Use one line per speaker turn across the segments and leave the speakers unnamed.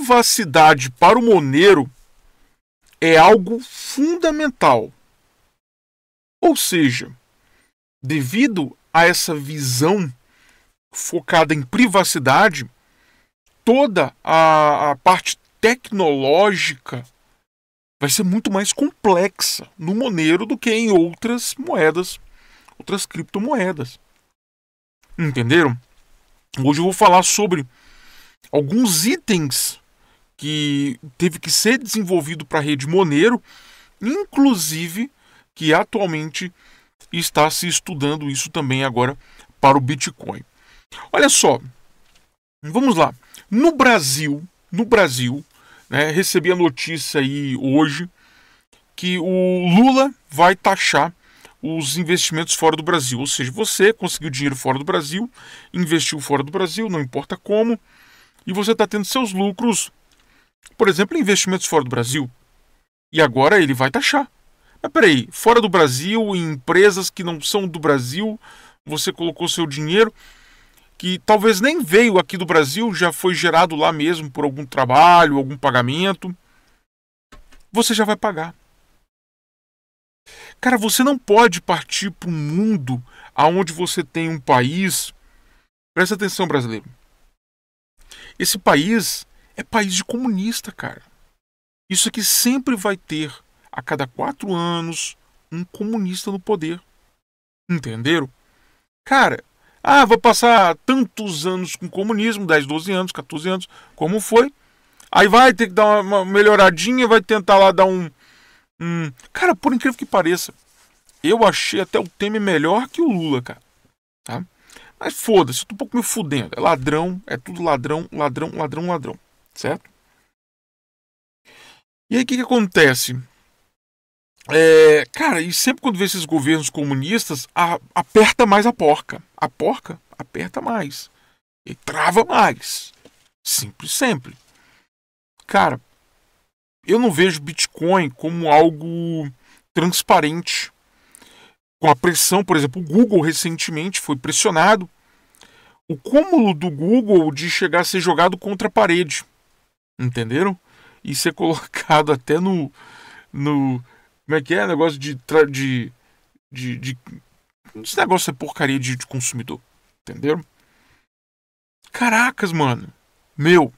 privacidade para o Monero é algo fundamental. Ou seja, devido a essa visão focada em privacidade, toda a, a parte tecnológica vai ser muito mais complexa no Monero do que em outras moedas, outras criptomoedas. Entenderam? Hoje eu vou falar sobre alguns itens que teve que ser desenvolvido para a rede Monero, inclusive que atualmente está se estudando isso também agora para o Bitcoin. Olha só, vamos lá. No Brasil, no Brasil, né, recebi a notícia aí hoje que o Lula vai taxar os investimentos fora do Brasil, ou seja, você conseguiu dinheiro fora do Brasil, investiu fora do Brasil, não importa como, e você está tendo seus lucros por exemplo, investimentos fora do Brasil. E agora ele vai taxar. Mas peraí, fora do Brasil, em empresas que não são do Brasil, você colocou seu dinheiro que talvez nem veio aqui do Brasil, já foi gerado lá mesmo por algum trabalho, algum pagamento. Você já vai pagar. Cara, você não pode partir para um mundo aonde você tem um país. Presta atenção, brasileiro. Esse país é país de comunista, cara. Isso aqui sempre vai ter, a cada quatro anos, um comunista no poder. Entenderam? Cara, ah, vou passar tantos anos com comunismo, 10, 12 anos, 14 anos, como foi. Aí vai ter que dar uma melhoradinha, vai tentar lá dar um. um... Cara, por incrível que pareça, eu achei até o Temer melhor que o Lula, cara. Tá? Mas foda-se, eu tô um pouco me fudendo. É ladrão, é tudo ladrão, ladrão, ladrão, ladrão certo? E aí o que, que acontece? É, cara, e sempre quando vê esses governos comunistas, a, aperta mais a porca. A porca aperta mais. E trava mais. Simples, sempre. Cara, eu não vejo Bitcoin como algo transparente. Com a pressão, por exemplo, o Google recentemente foi pressionado. O cúmulo do Google de chegar a ser jogado contra a parede entenderam? E ser colocado até no. no como é que é? Negócio de. de, de, de esse negócio é porcaria de, de consumidor, entenderam? Caracas, mano. Meu,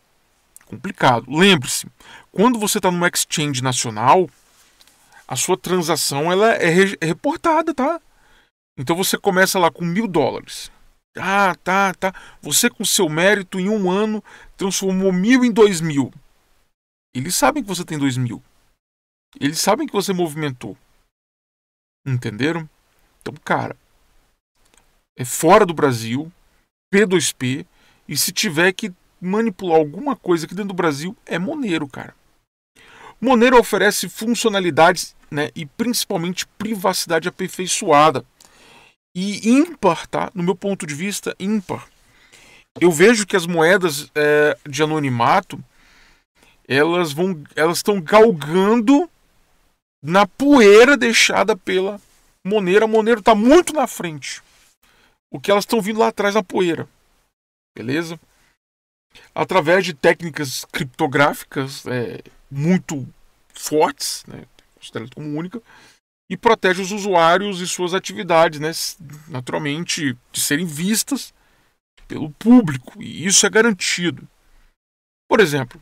complicado. Lembre-se, quando você está numa exchange nacional, a sua transação ela é, re é reportada, tá? Então você começa lá com mil dólares. Ah, tá, tá. Você com seu mérito em um ano transformou mil em dois mil. Eles sabem que você tem dois mil. Eles sabem que você movimentou. Entenderam? Então, cara, é fora do Brasil, P2P, e se tiver que manipular alguma coisa aqui dentro do Brasil, é Monero, cara. Monero oferece funcionalidades né, e principalmente privacidade aperfeiçoada. E ímpar, tá? No meu ponto de vista, ímpar. Eu vejo que as moedas é, de anonimato elas vão, elas estão galgando na poeira deixada pela Monera. A Monero está muito na frente. O que elas estão vindo lá atrás na poeira, beleza? Através de técnicas criptográficas é, muito fortes, né? consideradas como única, e protege os usuários e suas atividades, né, naturalmente, de serem vistas pelo público, e isso é garantido. Por exemplo,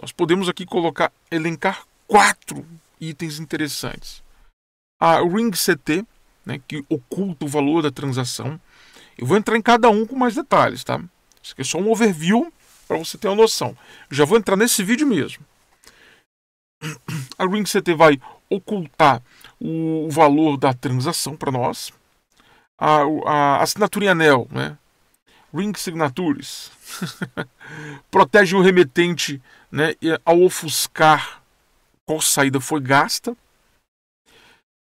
nós podemos aqui colocar, elencar quatro itens interessantes. A Ring CT, né, que oculta o valor da transação. Eu vou entrar em cada um com mais detalhes, tá? Isso aqui é só um overview para você ter uma noção. Já vou entrar nesse vídeo mesmo. A Ring CT vai ocultar o, o valor da transação para nós, a, a assinatura em anel, né? Ring Signatures, protege o remetente né, ao ofuscar qual saída foi gasta.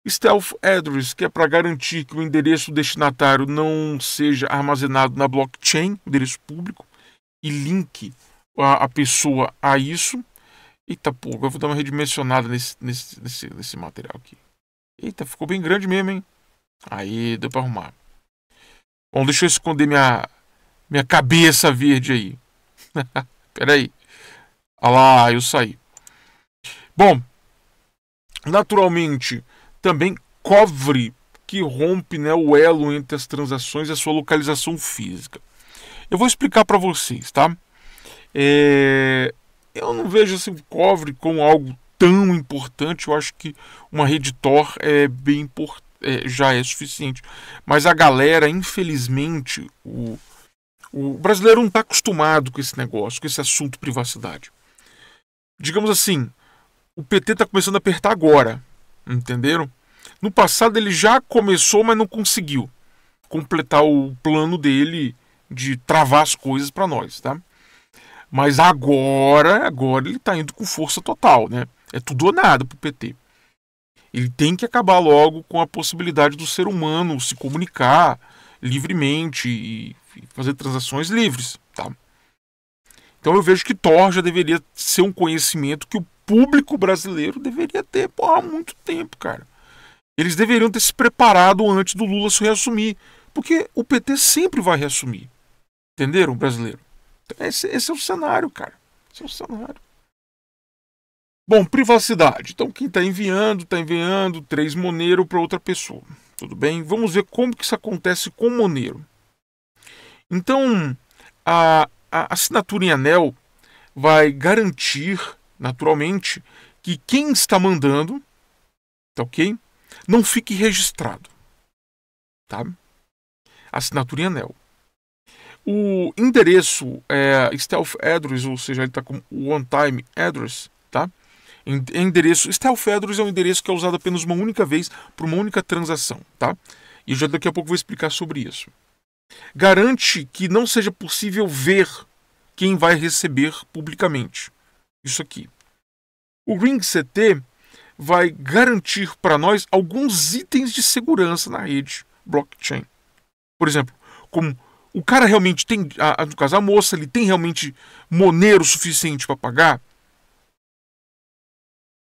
Stealth Address, que é para garantir que o endereço destinatário não seja armazenado na blockchain, endereço público, e link a, a pessoa a isso. Eita pô, eu vou dar uma redimensionada nesse, nesse, nesse, nesse material aqui. Eita, ficou bem grande mesmo, hein? Aí, deu pra arrumar. Bom, deixa eu esconder minha, minha cabeça verde aí. Peraí. Olha lá, eu saí. Bom, naturalmente, também cobre que rompe né, o elo entre as transações e a sua localização física. Eu vou explicar para vocês, tá? É... Eu não vejo assim, o cobre como algo tão importante. Eu acho que uma rede Tor é bem importante. É, já é suficiente. Mas a galera, infelizmente, o, o brasileiro não está acostumado com esse negócio, com esse assunto privacidade. Digamos assim, o PT está começando a apertar agora, entenderam? No passado ele já começou, mas não conseguiu completar o plano dele de travar as coisas para nós, tá? Mas agora, agora ele está indo com força total, né? É tudo ou nada para o PT. Ele tem que acabar logo com a possibilidade do ser humano se comunicar livremente e fazer transações livres. Tá? Então eu vejo que Thor já deveria ser um conhecimento que o público brasileiro deveria ter porra, há muito tempo, cara. Eles deveriam ter se preparado antes do Lula se reassumir. Porque o PT sempre vai reassumir. Entenderam, brasileiro? Então, esse, esse é o cenário, cara. Esse é o cenário. Bom, privacidade. Então, quem está enviando, está enviando três Monero para outra pessoa. Tudo bem? Vamos ver como que isso acontece com Monero. Então, a, a assinatura em anel vai garantir, naturalmente, que quem está mandando, tá ok? Não fique registrado, tá? Assinatura em anel. O endereço é stealth address, ou seja, ele está com one time address, tá? endereço. Stelfedros é um endereço que é usado apenas uma única vez por uma única transação, tá? E já daqui a pouco vou explicar sobre isso. Garante que não seja possível ver quem vai receber publicamente. Isso aqui. O RingCT vai garantir para nós alguns itens de segurança na rede blockchain. Por exemplo, como o cara realmente tem, no caso a moça, ele tem realmente monero suficiente para pagar?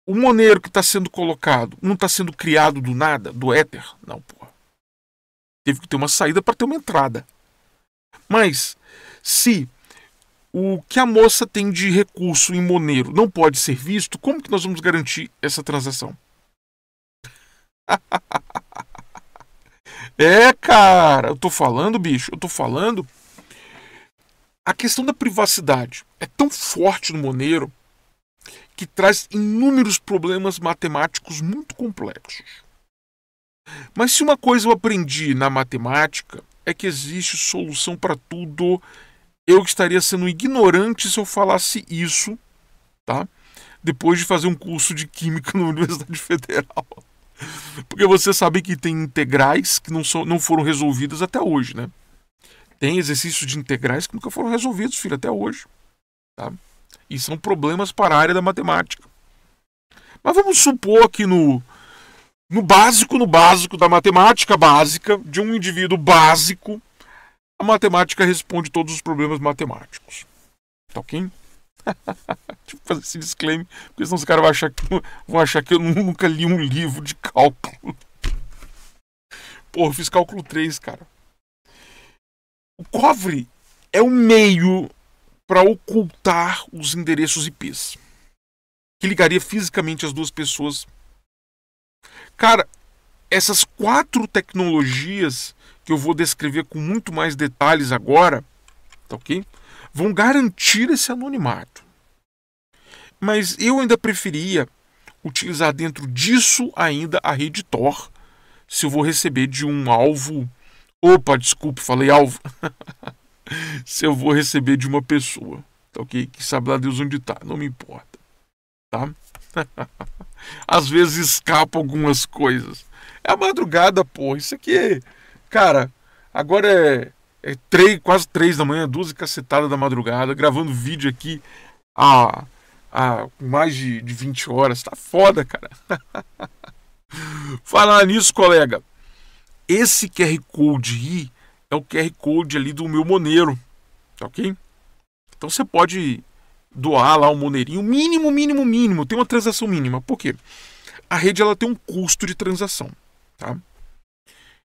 O monero que está sendo colocado não está sendo criado do nada, do éter? Não, porra. Teve que ter uma saída para ter uma entrada. Mas, se o que a moça tem de recurso em monero não pode ser visto, como que nós vamos garantir essa transação? é, cara, eu tô falando, bicho, eu tô falando. A questão da privacidade é tão forte no monero que traz inúmeros problemas matemáticos muito complexos. Mas se uma coisa eu aprendi na matemática é que existe solução para tudo, eu estaria sendo ignorante se eu falasse isso, tá? Depois de fazer um curso de química na Universidade Federal. Porque você sabe que tem integrais que não, são, não foram resolvidas até hoje, né? Tem exercícios de integrais que nunca foram resolvidos, filho, até hoje. Tá? E são problemas para a área da matemática. Mas vamos supor que no, no básico, no básico da matemática básica, de um indivíduo básico, a matemática responde todos os problemas matemáticos. Tá ok? Deixa eu fazer esse disclaimer, porque senão os caras vão achar, que, vão achar que eu nunca li um livro de cálculo. Porra, eu fiz cálculo 3, cara. O cobre é o meio para ocultar os endereços IPs, que ligaria fisicamente as duas pessoas. Cara, essas quatro tecnologias que eu vou descrever com muito mais detalhes agora, tá ok? Vão garantir esse anonimato. Mas eu ainda preferia utilizar dentro disso ainda a rede Tor, se eu vou receber de um alvo. Opa, desculpe, falei alvo. se eu vou receber de uma pessoa, tá ok? Que sabe lá Deus onde está, não me importa, tá? Às vezes escapa algumas coisas. É a madrugada, porra, isso aqui Cara, agora é, é três, quase três da manhã, duas cacetadas da madrugada, gravando vídeo aqui há, há mais de, de 20 horas, tá foda, cara. Falar nisso, colega, esse QR Code aí é o QR Code ali do meu Moneiro, tá ok? Então você pode doar lá um Moneirinho, mínimo, mínimo, mínimo, tem uma transação mínima. Por quê? A rede ela tem um custo de transação, tá?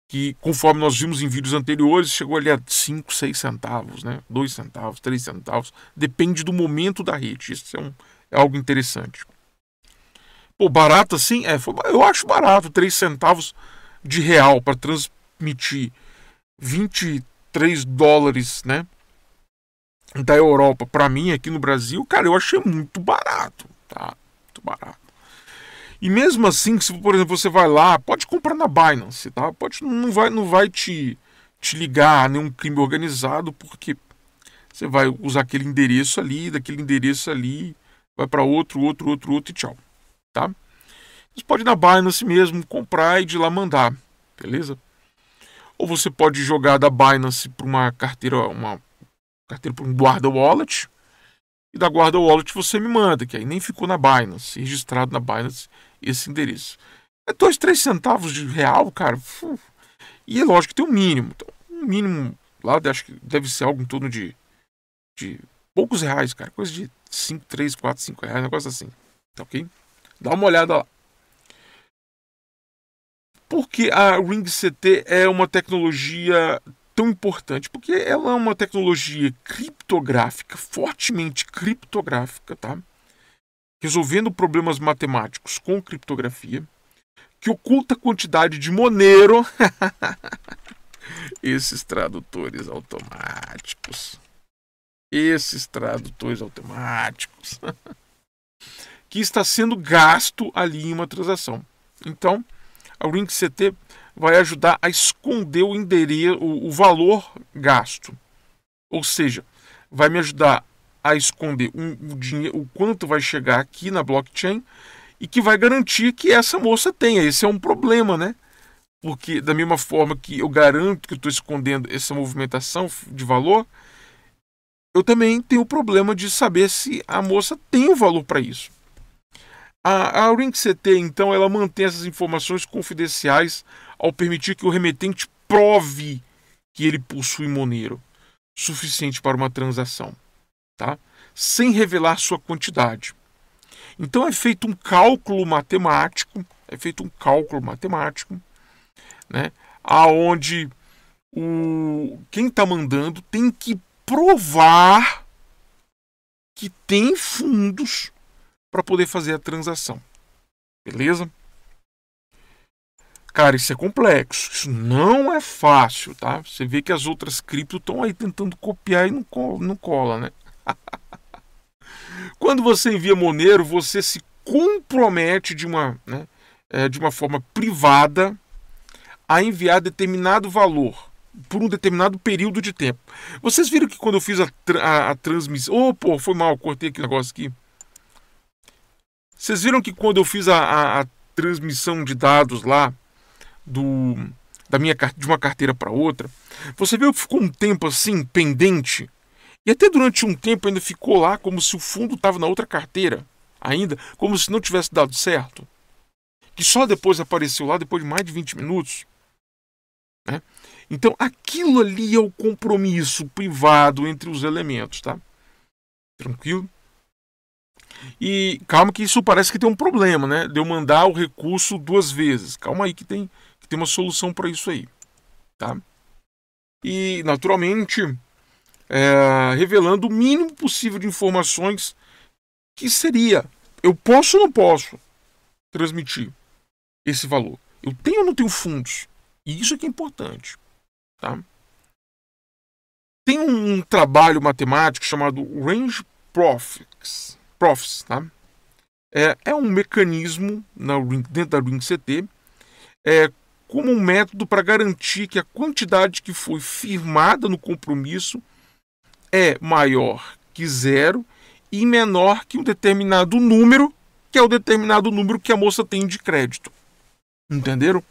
Que conforme nós vimos em vídeos anteriores, chegou ali a 5, 6 centavos, né? 2 centavos, 3 centavos, depende do momento da rede. Isso é, um, é algo interessante. Pô, barato assim? É, eu acho barato, 3 centavos de real para transmitir 23 dólares, né? Da Europa para mim aqui no Brasil, cara, eu achei muito barato, tá? Muito barato. E mesmo assim, se por exemplo você vai lá, pode comprar na Binance, tá? Pode não vai não vai te te ligar a nenhum crime organizado, porque você vai usar aquele endereço ali, daquele endereço ali, vai para outro, outro, outro, outro e tchau, tá? Você pode ir na Binance mesmo, comprar e de lá mandar, beleza? ou você pode jogar da Binance para uma carteira, uma carteira para um guarda wallet, e da guarda wallet você me manda, que aí nem ficou na Binance, registrado na Binance esse endereço. É dois, três centavos de real, cara. E é lógico que tem um mínimo. Então, um mínimo lá, acho que deve ser algo em torno de, de poucos reais, cara. Coisa de 5, 3, 4, 5 reais, um negócio assim. Tá ok? Dá uma olhada lá por que a Ring CT é uma tecnologia tão importante? Porque ela é uma tecnologia criptográfica, fortemente criptográfica, tá? Resolvendo problemas matemáticos com criptografia, que oculta a quantidade de Monero. Esses tradutores automáticos. Esses tradutores automáticos. que está sendo gasto ali em uma transação. Então, o Link CT vai ajudar a esconder o endereço, o, valor gasto. Ou seja, vai me ajudar a esconder um, dinheiro, o quanto vai chegar aqui na blockchain e que vai garantir que essa moça tenha. Esse é um problema, né? Porque da mesma forma que eu garanto que estou escondendo essa movimentação de valor, eu também tenho o problema de saber se a moça tem o valor para isso. A, a RingCT, então, ela mantém essas informações confidenciais ao permitir que o remetente prove que ele possui Monero suficiente para uma transação, tá? sem revelar sua quantidade. Então é feito um cálculo matemático, é feito um cálculo matemático, né? aonde o quem está mandando tem que provar que tem fundos para poder fazer a transação. Beleza? Cara, isso é complexo, isso não é fácil, tá? Você vê que as outras cripto estão aí tentando copiar e não cola, não cola né? Quando você envia Monero, você se compromete de uma, né, é, de uma forma privada a enviar determinado valor por um determinado período de tempo. Vocês viram que quando eu fiz a, tra a transmissão. Oh, pô, foi mal, cortei aqui o negócio aqui. Vocês viram que quando eu fiz a, a, a transmissão de dados lá do da minha de uma carteira para outra, você viu que ficou um tempo assim pendente e até durante um tempo ainda ficou lá como se o fundo estava na outra carteira, ainda como se não tivesse dado certo. Que só depois apareceu lá depois de mais de 20 minutos. Né? Então aquilo ali é o compromisso privado entre os elementos, tá? Tranquilo? E calma que isso parece que tem um problema, né? De eu mandar o recurso duas vezes. Calma aí que tem, que tem uma solução para isso aí, tá? E naturalmente é, revelando o mínimo possível de informações que seria eu posso ou não posso transmitir esse valor. Eu tenho ou não tenho fundos. E isso é que é importante, tá? Tem um trabalho matemático chamado Range Profits profs, tá? É, é um mecanismo na, dentro da RingCT é, como um método para garantir que a quantidade que foi firmada no compromisso é maior que zero e menor que um determinado número, que é o determinado número que a moça tem de crédito. Entenderam?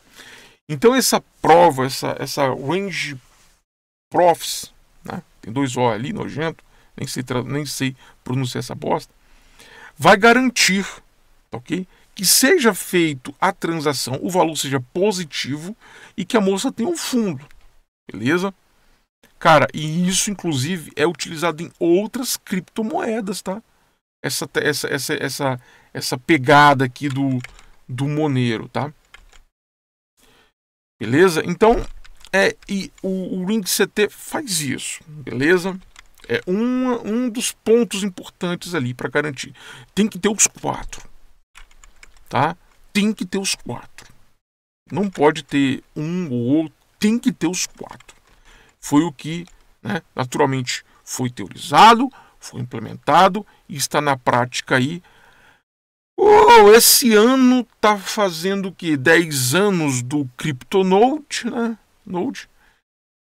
Então essa prova, essa, essa range profs, né? tem dois O ali, nojento, nem sei, nem sei pronunciar essa bosta, vai garantir, ok? Que seja feito a transação, o valor seja positivo e que a moça tenha um fundo, beleza? Cara, e isso inclusive é utilizado em outras criptomoedas, tá? Essa essa essa essa, essa pegada aqui do do Monero, tá? Beleza? Então, é e o, o Ring CT faz isso, beleza? É um, um dos pontos importantes ali para garantir. Tem que ter os quatro. Tá? Tem que ter os quatro. Não pode ter um ou outro. Tem que ter os quatro. Foi o que, né, naturalmente, foi teorizado, foi implementado e está na prática aí. Oh, esse ano tá fazendo o que? 10 anos do CryptoNote, né? Note.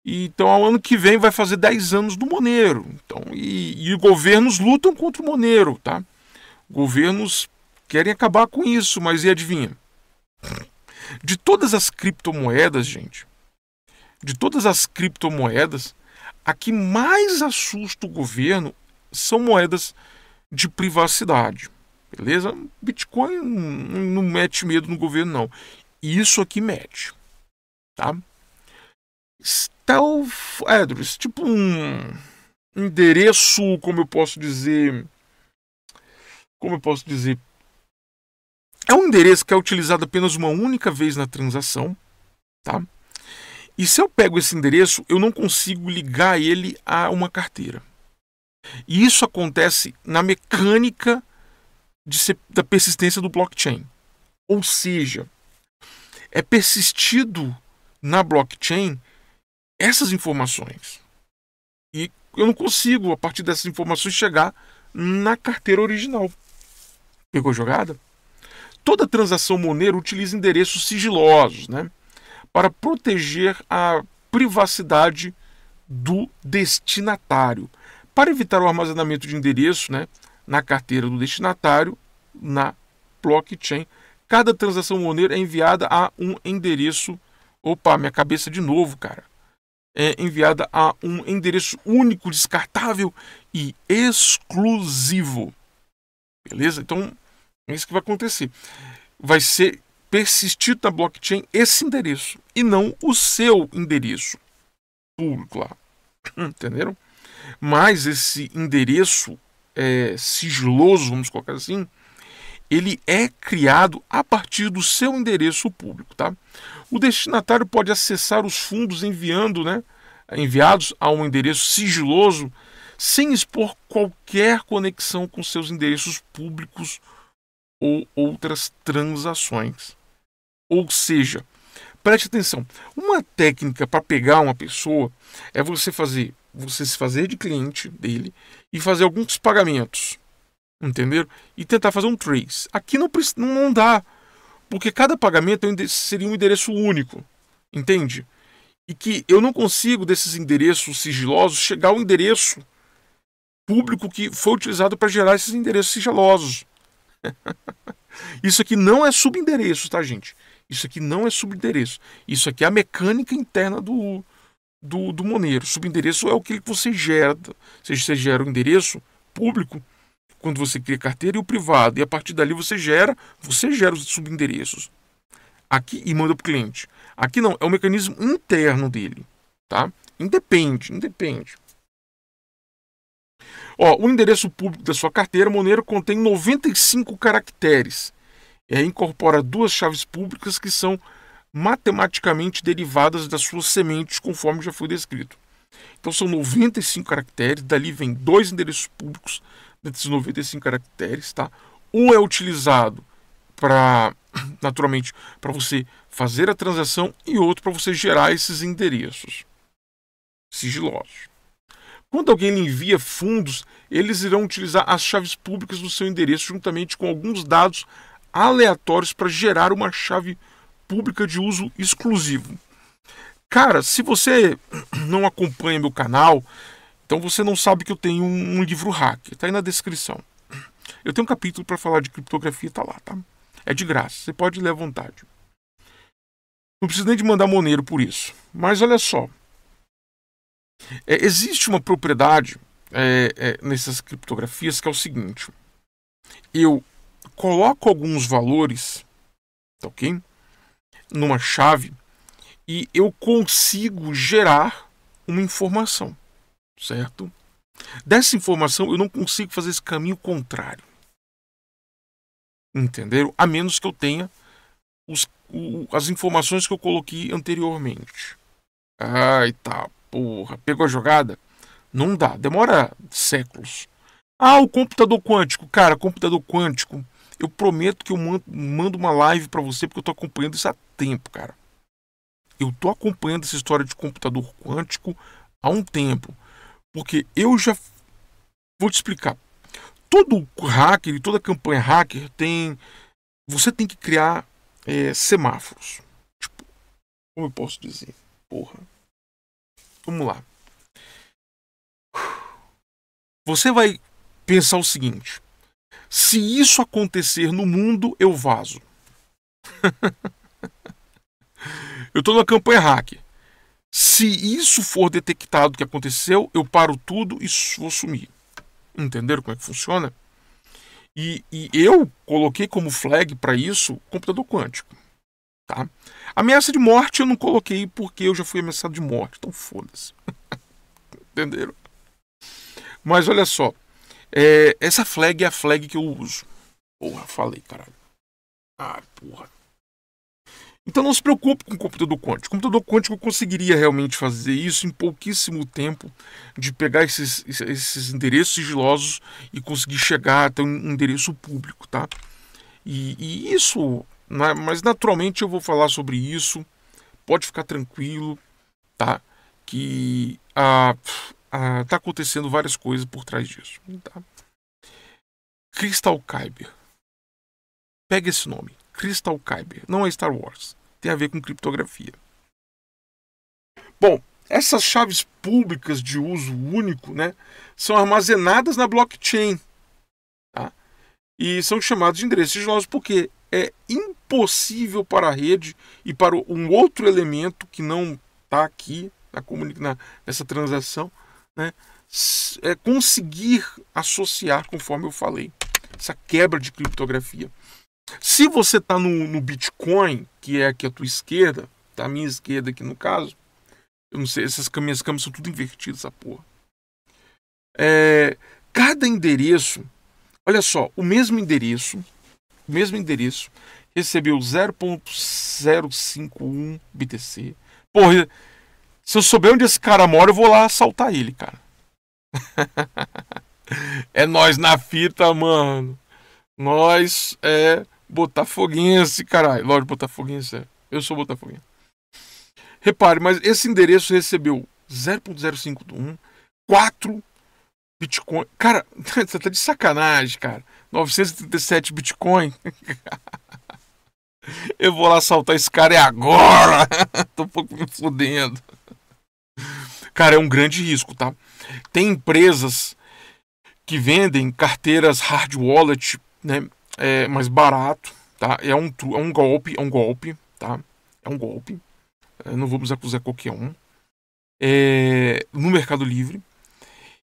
E, então, ao ano que vem vai fazer 10 anos do Moneiro. Então, e, e governos lutam contra o Moneiro, tá? Governos querem acabar com isso, mas e adivinha? De todas as criptomoedas, gente, de todas as criptomoedas, a que mais assusta o governo são moedas de privacidade. Beleza? Bitcoin não mete medo no governo, não. Isso aqui mete. Tá? Stealth Address, é, tipo um endereço, como eu posso dizer, como eu posso dizer, é um endereço que é utilizado apenas uma única vez na transação, tá? E se eu pego esse endereço, eu não consigo ligar ele a uma carteira. E isso acontece na mecânica ser, da persistência do blockchain. Ou seja, é persistido na blockchain essas informações. E eu não consigo, a partir dessas informações, chegar na carteira original. Pegou jogada? Toda transação Monero utiliza endereços sigilosos, né? Para proteger a privacidade do destinatário. Para evitar o armazenamento de endereço né, na carteira do destinatário, na blockchain, cada transação Monero é enviada a um endereço. Opa, minha cabeça de novo, cara é enviada a um endereço único, descartável e exclusivo. Beleza? Então, é isso que vai acontecer. Vai ser persistido na blockchain esse endereço e não o seu endereço público lá. Entenderam? Mas esse endereço é, sigiloso, vamos colocar assim, ele é criado a partir do seu endereço público, tá? o destinatário pode acessar os fundos enviando, né, enviados a um endereço sigiloso sem expor qualquer conexão com seus endereços públicos ou outras transações. Ou seja, preste atenção, uma técnica para pegar uma pessoa é você fazer, você se fazer de cliente dele e fazer alguns pagamentos, entender? E tentar fazer um trace. Aqui não, não dá, porque cada pagamento é seria um endereço único, entende? E que eu não consigo, desses endereços sigilosos, chegar ao endereço público que foi utilizado para gerar esses endereços sigilosos. Isso aqui não é subendereço, tá, gente? Isso aqui não é subendereço. Isso aqui é a mecânica interna do, do, do Moneiro. Subendereço é o que você gera. seja você gera o um endereço público quando você cria carteira e o privado. E a partir dali você gera, você gera os subendereços aqui e manda para o cliente. Aqui não, é o mecanismo interno dele, tá? Independe, independe. Ó, o endereço público da sua carteira Monero contém 95 caracteres. É, incorpora duas chaves públicas que são matematicamente derivadas das suas sementes, conforme já foi descrito. Então são 95 caracteres, dali vem dois endereços públicos desses 95 caracteres, tá? Um é utilizado para, naturalmente, para você fazer a transação e outro para você gerar esses endereços sigilosos. Quando alguém lhe envia fundos, eles irão utilizar as chaves públicas do seu endereço juntamente com alguns dados aleatórios para gerar uma chave pública de uso exclusivo. Cara, se você não acompanha meu canal, então você não sabe que eu tenho um, um livro hack, está aí na descrição. Eu tenho um capítulo para falar de criptografia, está lá, tá? É de graça, você pode ler à vontade. Não precisa nem de mandar Monero por isso. Mas olha só, é, existe uma propriedade é, é, nessas criptografias que é o seguinte: eu coloco alguns valores, tá ok? Numa chave e eu consigo gerar uma informação certo? Dessa informação eu não consigo fazer esse caminho contrário. Entenderam? A menos que eu tenha os, o, as informações que eu coloquei anteriormente. Ai, tá, porra. Pegou a jogada? Não dá, demora séculos. Ah, o computador quântico. Cara, computador quântico. Eu prometo que eu mando uma live para você porque eu tô acompanhando isso há tempo, cara. Eu tô acompanhando essa história de computador quântico há um tempo. Porque eu já vou te explicar. Todo hacker e toda campanha hacker tem. Você tem que criar é, semáforos. Tipo, como eu posso dizer? Porra. Vamos lá. Você vai pensar o seguinte: se isso acontecer no mundo, eu vazo. eu estou numa campanha hacker. Se isso for detectado que aconteceu, eu paro tudo e vou sumir. Entenderam como é que funciona? E, e eu coloquei como flag para isso computador quântico. Tá? Ameaça de morte eu não coloquei porque eu já fui ameaçado de morte. Então foda-se. Entenderam? Mas olha só. É, essa flag é a flag que eu uso. Porra, falei, caralho. Ah, porra. Então não se preocupe com o computador quântico. O computador quântico conseguiria realmente fazer isso em pouquíssimo tempo de pegar esses, esses endereços sigilosos e conseguir chegar até um endereço público, tá? E, e isso, né, mas naturalmente eu vou falar sobre isso. Pode ficar tranquilo, tá? Que ah, ah, tá acontecendo várias coisas por trás disso, tá? Crystal Kyber. Pega esse nome. Crystal Kyber. Não é Star Wars. Tem a ver com criptografia. Bom, essas chaves públicas de uso único né, são armazenadas na blockchain. Tá? E são chamadas de endereços sigilosos porque é impossível para a rede e para um outro elemento que não está aqui na, na, nessa transação né, é conseguir associar, conforme eu falei, essa quebra de criptografia. Se você está no, no, Bitcoin, que é aqui a tua esquerda, tá a minha esquerda aqui no caso, eu não sei, essas minhas câmeras são tudo invertidas, essa porra. É, cada endereço, olha só, o mesmo endereço, o mesmo endereço, recebeu 0.051 BTC. Porra, se eu souber onde esse cara mora, eu vou lá assaltar ele, cara. é nós na fita, mano. Nós é Botafoguense, caralho. Lógico, Botafoguense, é. Eu sou Botafoguense. Repare, mas esse endereço recebeu 0.051, 4 Bitcoin. Cara, você tá de sacanagem, cara. 937 Bitcoin. Eu vou lá assaltar esse cara é agora. Tô um pouco me fudendo. Cara, é um grande risco, tá? Tem empresas que vendem carteiras hard wallet, né? é mais barato, tá? É um, é um golpe, é um golpe, tá? É um golpe. É, não vamos acusar qualquer um. É, no Mercado Livre.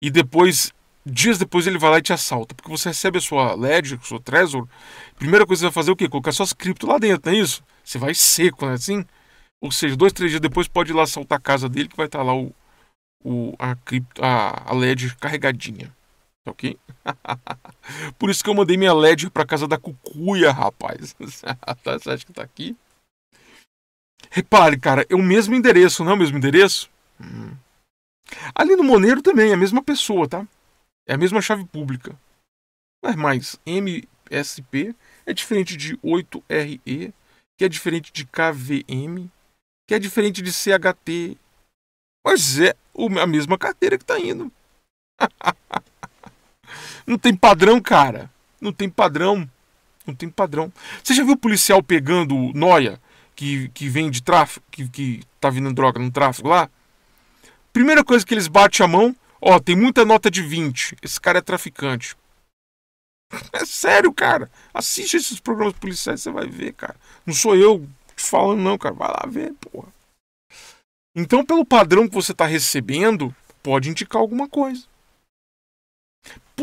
E depois, dias depois, ele vai lá e te assalta. Porque você recebe a sua Ledger, o seu Trezor. Primeira coisa que você vai fazer é o quê? Colocar suas cripto lá dentro, não é isso? Você vai seco, né? Assim? Ou seja, dois, três dias depois pode ir lá assaltar a casa dele que vai estar lá o, o, a, cripto, a, a Ledger carregadinha ok? Por isso que eu mandei minha LED pra casa da cucuia, rapaz. Tá, você acha que tá aqui? Repare, cara, é o mesmo endereço, não é o mesmo endereço? Hum. Ali no Moneiro também, é a mesma pessoa, tá? É a mesma chave pública. Mas MSP é diferente de 8RE, que é diferente de KVM, que é diferente de CHT. Mas é a mesma carteira que tá indo. Não tem padrão, cara. Não tem padrão. Não tem padrão. Você já viu o policial pegando noia que, que vem de tráfico, que, que tá vindo droga no tráfico lá? Primeira coisa que eles batem a mão, ó, tem muita nota de 20. Esse cara é traficante. É sério, cara. Assiste esses programas policiais, você vai ver, cara. Não sou eu te falando, não, cara. Vai lá ver, porra. Então, pelo padrão que você está recebendo, pode indicar alguma coisa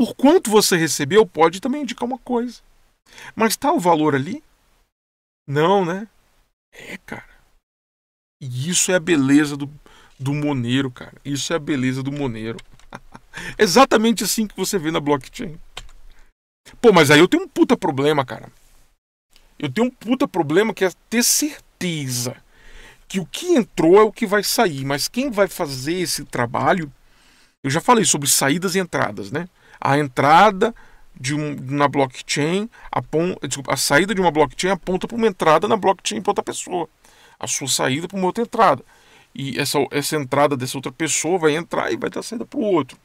por quanto você recebeu pode também indicar uma coisa. Mas está o valor ali? Não, né? É, cara. E isso é a beleza do, do Moneiro, cara. Isso é a beleza do Monero. Exatamente assim que você vê na blockchain. Pô, mas aí eu tenho um puta problema, cara. Eu tenho um puta problema que é ter certeza que o que entrou é o que vai sair, mas quem vai fazer esse trabalho? Eu já falei sobre saídas e entradas, né? a entrada de uma blockchain, a, pon... Desculpa, a saída de uma blockchain aponta para uma entrada na blockchain para outra pessoa, a sua saída para uma outra entrada. E essa, essa entrada dessa outra pessoa vai entrar e vai dar saída para o outro.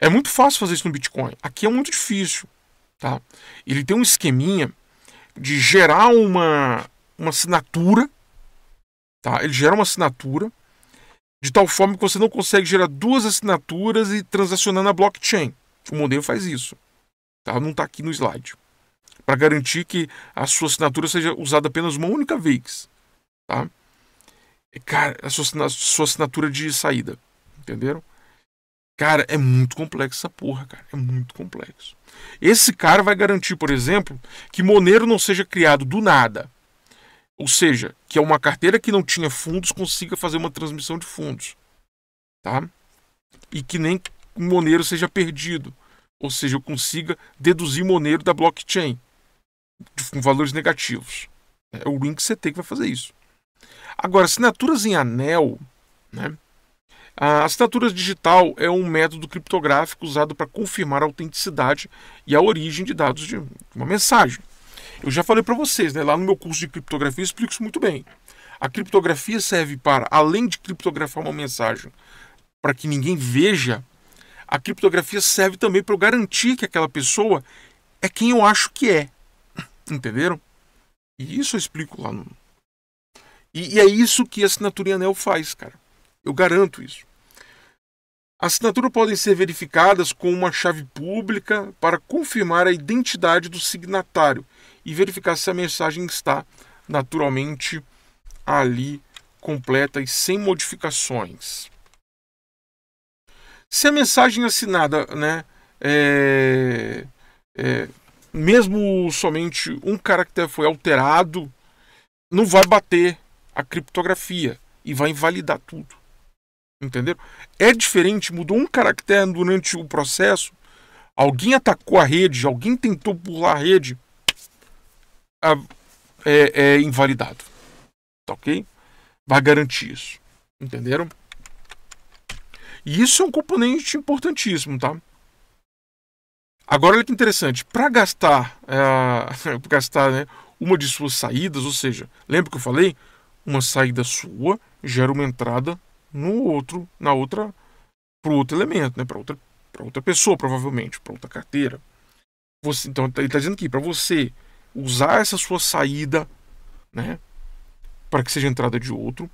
É muito fácil fazer isso no Bitcoin. Aqui é muito difícil. Tá? Ele tem um esqueminha de gerar uma, uma assinatura. Tá? Ele gera uma assinatura de tal forma que você não consegue gerar duas assinaturas e transacionar na blockchain. O modelo faz isso. Tá? Não está aqui no slide. Para garantir que a sua assinatura seja usada apenas uma única vez. Tá? É, cara, a sua, a sua assinatura de saída. Entenderam? Cara, é muito complexo essa porra, cara. É muito complexo. Esse cara vai garantir, por exemplo, que Monero não seja criado do nada. Ou seja, que é uma carteira que não tinha fundos consiga fazer uma transmissão de fundos. Tá? E que nem Monero seja perdido. Ou seja, eu consiga deduzir Monero da blockchain com valores negativos. É o LinkCT que vai fazer isso. Agora, assinaturas em anel, né? A assinatura digital é um método criptográfico usado para confirmar a autenticidade e a origem de dados de uma mensagem. Eu já falei para vocês, né? lá no meu curso de criptografia eu explico isso muito bem. A criptografia serve para, além de criptografar uma mensagem para que ninguém veja, a criptografia serve também para eu garantir que aquela pessoa é quem eu acho que é. Entenderam? E isso eu explico lá no. E, e é isso que a assinatura em anel faz, cara. Eu garanto isso. As assinaturas podem ser verificadas com uma chave pública para confirmar a identidade do signatário e verificar se a mensagem está naturalmente ali completa e sem modificações. Se a mensagem assinada, né, é, é, mesmo somente um caractere foi alterado, não vai bater a criptografia e vai invalidar tudo. Entenderam? É diferente, mudou um caractere durante o processo, alguém atacou a rede, alguém tentou pular a rede, é, é invalidado. Tá ok? Vai garantir isso. Entenderam? E isso é um componente importantíssimo, tá? Agora, olha que interessante, para gastar, é, gastar né, uma de suas saídas, ou seja, lembra que eu falei? Uma saída sua gera uma entrada no outro, na outra, para outro elemento, né, para outra, outra pessoa, provavelmente, para outra carteira. Você, então, ele está tá dizendo que para você usar essa sua saída né, para que seja entrada de outro,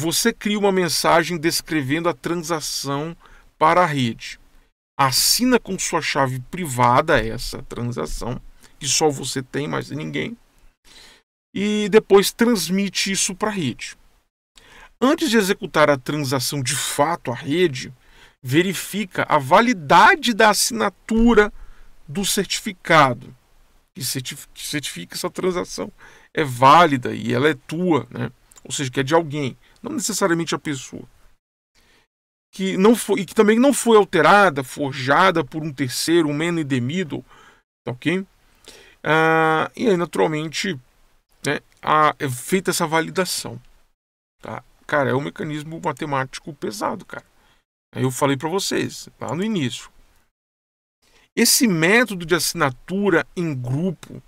você cria uma mensagem descrevendo a transação para a rede. Assina com sua chave privada essa transação, que só você tem, mais ninguém. E depois transmite isso para a rede. Antes de executar a transação de fato à rede, verifica a validade da assinatura do certificado que certifica essa transação é válida e ela é tua, né? ou seja, que é de alguém não necessariamente a pessoa, que não foi, e que também não foi alterada, forjada por um terceiro, um menos in tá ok? Ah, e aí, naturalmente, né, a, é feita essa validação, tá? Cara, é um mecanismo matemático pesado, cara. Aí eu falei para vocês lá no início. Esse método de assinatura em grupo,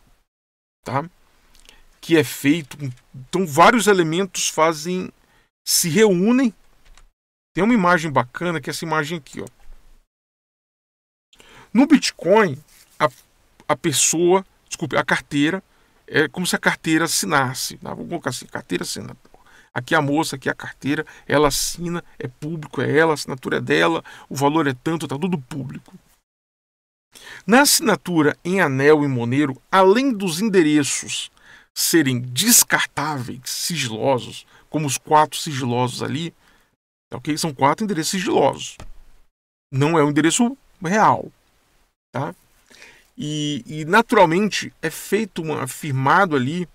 tá? Que é feito, então vários elementos fazem se reúnem. Tem uma imagem bacana que é essa imagem aqui, ó. No Bitcoin, a, a pessoa, desculpe, a carteira, é como se a carteira assinasse. Tá? Vou colocar assim, carteira assina. Aqui é a moça, aqui é a carteira, ela assina, é público, é ela, a assinatura é dela, o valor é tanto, está tudo público. Na assinatura em anel e monero além dos endereços serem descartáveis, sigilosos, como os quatro sigilosos ali, tá ok? São quatro endereços sigilosos. Não é um endereço real, tá? E, e naturalmente é feito uma, firmado ali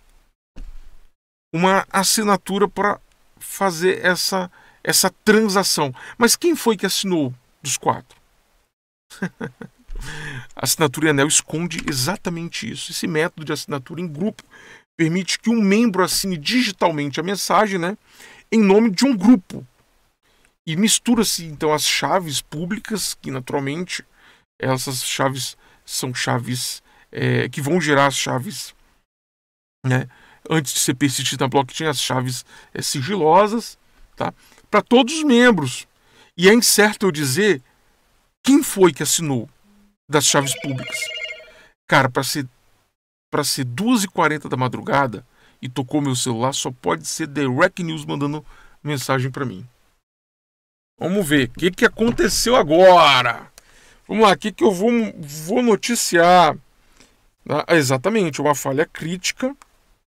uma assinatura para fazer essa essa transação. Mas quem foi que assinou dos quatro? a assinatura em anel esconde exatamente isso, esse método de assinatura em grupo permite que um membro assine digitalmente a mensagem, né, em nome de um grupo. E mistura-se então as chaves públicas, que naturalmente essas chaves são chaves é, que vão gerar as chaves, né, antes de ser persistida na blockchain, as chaves é, sigilosas, tá, para todos os membros. E é incerto eu dizer quem foi que assinou das chaves públicas. Cara, para ser para ser 2h40 da madrugada e tocou meu celular, só pode ser The Rec News mandando mensagem para mim. Vamos ver o que, que aconteceu agora. Vamos lá, o que, que eu vou, vou noticiar? Ah, exatamente, uma falha crítica.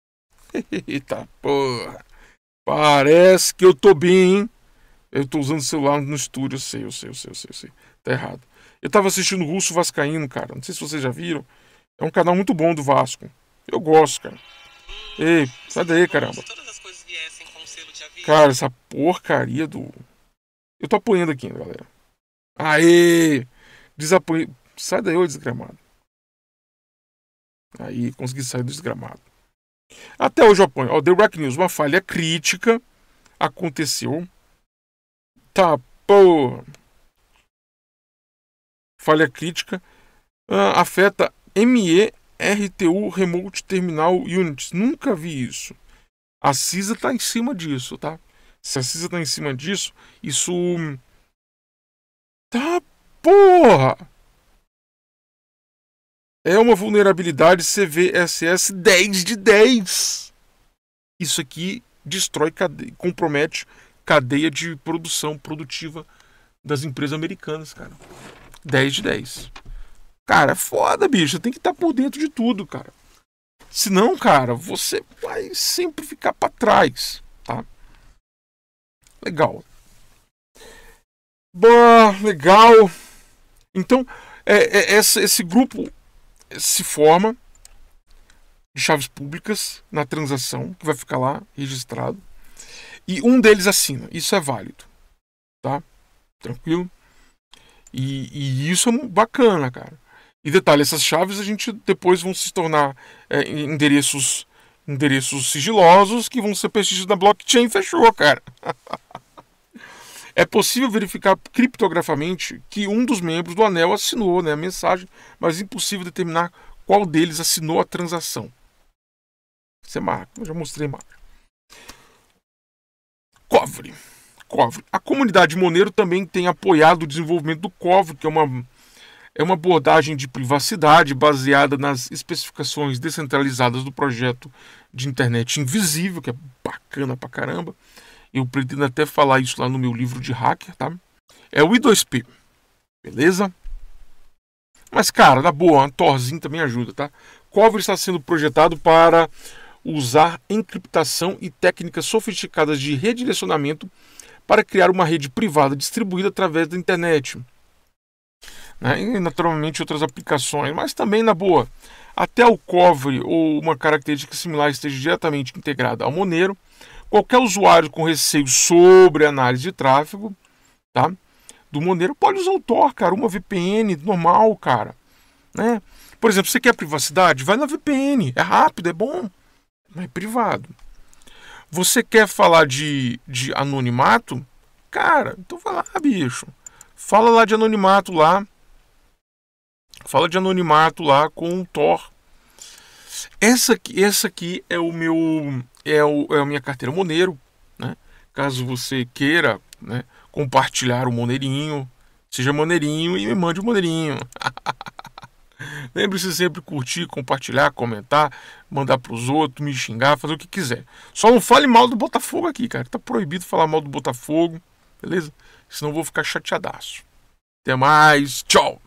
Eita porra. Parece que eu tô bem, hein? Eu tô usando o celular no estúdio, eu sei, eu sei, eu sei, eu sei, eu sei. Tá errado. Eu tava assistindo Russo Vascaíno, cara. Não sei se vocês já viram. É um canal muito bom do Vasco. Eu gosto, cara. Ei, sai daí, caramba. Cara, essa porcaria do. Eu tô apoiando aqui, galera. Aê! Desapoio. Sai daí, ô desgramado. Aí, consegui sair do desgramado. Até hoje eu apanho. Ó, The Rock News, uma falha crítica aconteceu. Tá, pô. Falha crítica uh, afeta MERTU Remote Terminal Units. Nunca vi isso. A CISA está em cima disso, tá? Se a CISA está em cima disso, isso. Hum, tá porra! É uma vulnerabilidade CVSS 10 de 10. Isso aqui destrói, cade... compromete cadeia de produção produtiva das empresas americanas, cara. 10 de 10 cara, é foda, bicho. Tem que estar tá por dentro de tudo, cara. Senão, cara, você vai sempre ficar para trás, tá? Legal. bom legal. Então, é, é, esse, esse grupo se forma de chaves públicas na transação, que vai ficar lá registrado. E um deles assina. Isso é válido. Tá? Tranquilo? E, e isso é bacana, cara. E detalhe, essas chaves a gente depois vão se tornar é, endereços endereços sigilosos que vão ser persistidos na blockchain. Fechou, cara. é possível verificar criptografamente que um dos membros do anel assinou né, a mensagem, mas impossível determinar qual deles assinou a transação. Você é marca, eu já mostrei marca. cobre cobre A comunidade Monero também tem apoiado o desenvolvimento do cobre que é uma é uma abordagem de privacidade baseada nas especificações descentralizadas do projeto de internet invisível, que é bacana pra caramba. Eu pretendo até falar isso lá no meu livro de hacker, tá? É o I2P, beleza? Mas, cara, na boa, a Torzinho também ajuda, tá? Cover está sendo projetado para usar encriptação e técnicas sofisticadas de redirecionamento para criar uma rede privada distribuída através da internet né? e naturalmente outras aplicações, mas também na boa. Até o cobre ou uma característica similar esteja diretamente integrada ao Monero, qualquer usuário com receio sobre análise de tráfego tá? do Monero pode usar o Tor, cara, uma VPN normal, cara. Né? Por exemplo, você quer privacidade? Vai na VPN, é rápido, é bom, mas é privado. Você quer falar de, de anonimato? Cara, então vai lá, bicho. Fala lá de anonimato lá, Fala de anonimato lá com o Thor. Essa aqui, essa aqui é o meu é, o, é a minha carteira Moneiro, né? Caso você queira, né, compartilhar o Moneirinho, seja Moneirinho e me mande o Moneirinho. Lembre-se sempre curtir, compartilhar, comentar, mandar para os outros, me xingar, fazer o que quiser. Só não fale mal do Botafogo aqui, cara. Tá proibido falar mal do Botafogo, beleza? Senão eu vou ficar chateadaço. Até mais, tchau.